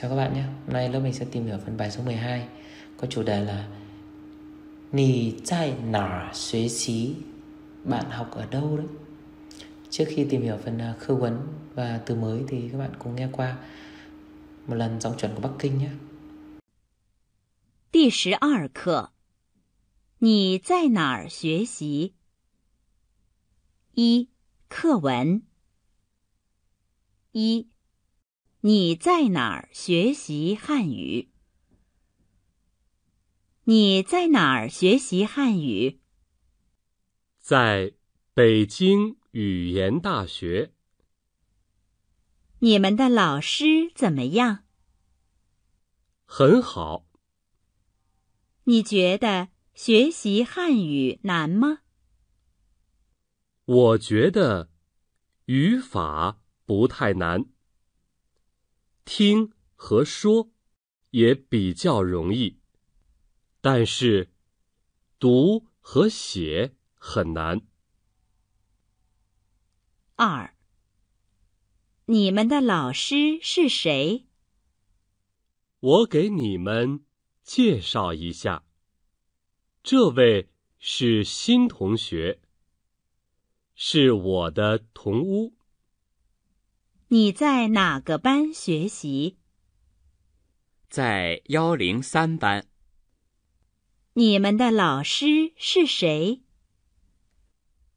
Chào các bạn nhé, hôm nay lớp mình sẽ tìm hiểu phần bài số 12 Có chủ đề là Nì chai nở xuế xí Bạn học ở đâu đấy Trước khi tìm hiểu phần à, khư vấn và từ mới thì các bạn cùng nghe qua một lần giọng chuẩn của Bắc Kinh nhé. 12. 1. 1. 你在哪儿学习汉语？你在哪儿学习汉语？在北京语言大学。你们的老师怎么样？很好。你觉得学习汉语难吗？我觉得语法不太难。听和说也比较容易，但是读和写很难。二，你们的老师是谁？我给你们介绍一下，这位是新同学，是我的同屋。你在哪个班学习？在幺零三班。你们的老师是谁？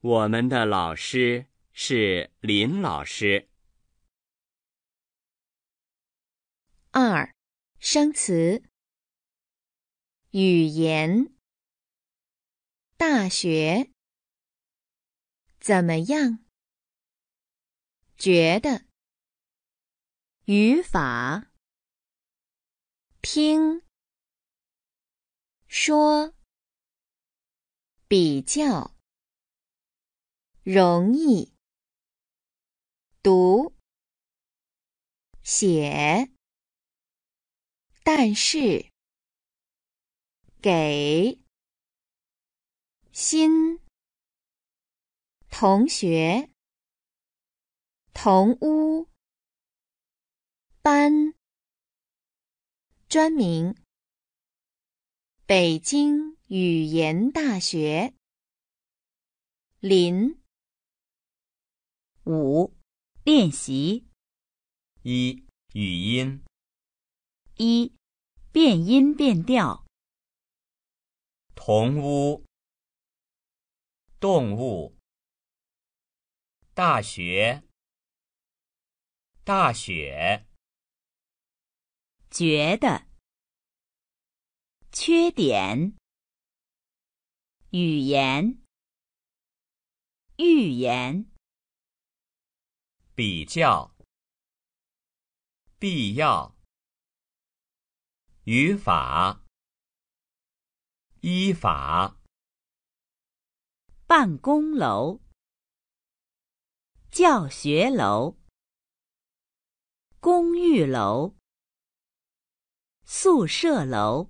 我们的老师是林老师。二、生词。语言。大学。怎么样？觉得。语法，听说，比较容易读写，但是给新同学同屋。班，专名，北京语言大学。林，五，练习，一，语音，一，变音变调。同屋，动物，大学，大学。觉得缺点语言预言比较必要语法依法办公楼教学楼公寓楼。宿舍楼。